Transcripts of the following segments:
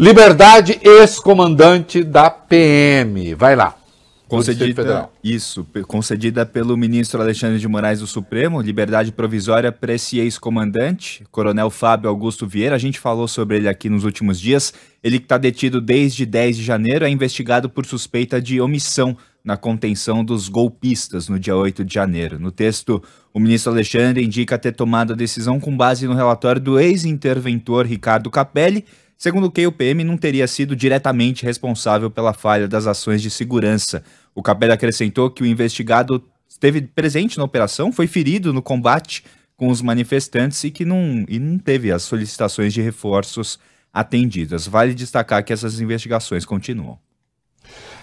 Liberdade, ex-comandante da PM. Vai lá. Concedida, isso, concedida pelo ministro Alexandre de Moraes do Supremo, liberdade provisória para esse ex-comandante, coronel Fábio Augusto Vieira. A gente falou sobre ele aqui nos últimos dias. Ele que está detido desde 10 de janeiro é investigado por suspeita de omissão na contenção dos golpistas no dia 8 de janeiro. No texto, o ministro Alexandre indica ter tomado a decisão com base no relatório do ex-interventor Ricardo Capelli, Segundo o PM não teria sido diretamente responsável pela falha das ações de segurança. O Capela acrescentou que o investigado esteve presente na operação, foi ferido no combate com os manifestantes e que não, e não teve as solicitações de reforços atendidas. Vale destacar que essas investigações continuam.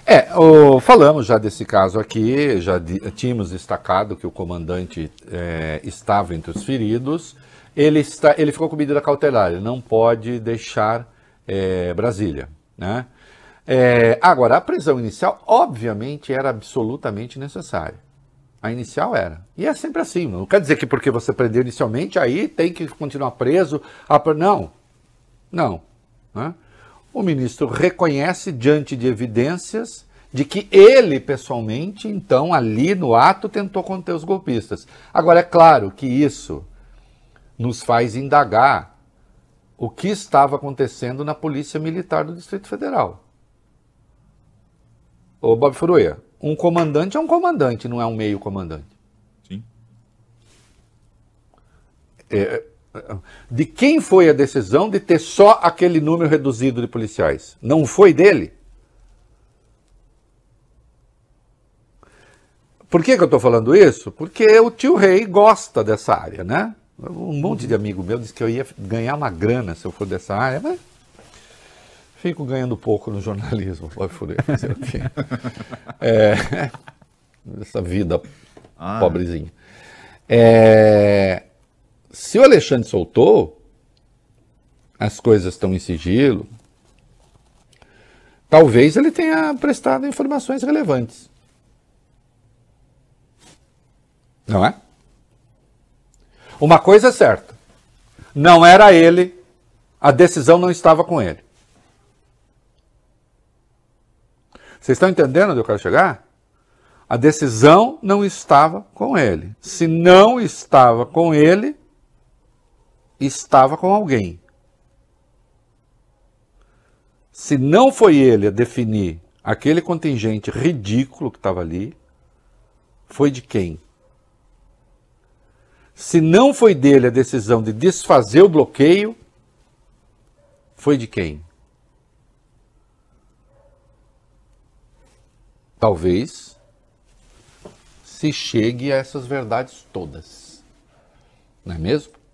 É, o, falamos já desse caso aqui, já de, tínhamos destacado que o comandante é, estava entre os feridos. Ele, está, ele ficou com medida cautelar, ele não pode deixar é, Brasília. Né? É, agora, a prisão inicial, obviamente, era absolutamente necessária. A inicial era. E é sempre assim. Não quer dizer que porque você prendeu inicialmente, aí tem que continuar preso. A... Não. Não. Né? O ministro reconhece, diante de evidências, de que ele, pessoalmente, então, ali no ato, tentou conter os golpistas. Agora, é claro que isso nos faz indagar o que estava acontecendo na Polícia Militar do Distrito Federal. Ô, Bob Furuia, um comandante é um comandante, não é um meio comandante. Sim. É, é de quem foi a decisão de ter só aquele número reduzido de policiais? Não foi dele? Por que, que eu estou falando isso? Porque o tio Rei gosta dessa área, né? Um monte de amigo meu disse que eu ia ganhar uma grana se eu for dessa área, mas fico ganhando pouco no jornalismo, pode fuder, fazer o quê? É, essa vida ah. É. pobrezinha. É, se o Alexandre soltou, as coisas estão em sigilo, talvez ele tenha prestado informações relevantes. Não é? Uma coisa é certa: não era ele, a decisão não estava com ele. Vocês estão entendendo onde eu quero chegar? A decisão não estava com ele. Se não estava com ele, estava com alguém. Se não foi ele a definir aquele contingente ridículo que estava ali, foi de quem? se não foi dele a decisão de desfazer o bloqueio, foi de quem? Talvez se chegue a essas verdades todas. Não é mesmo?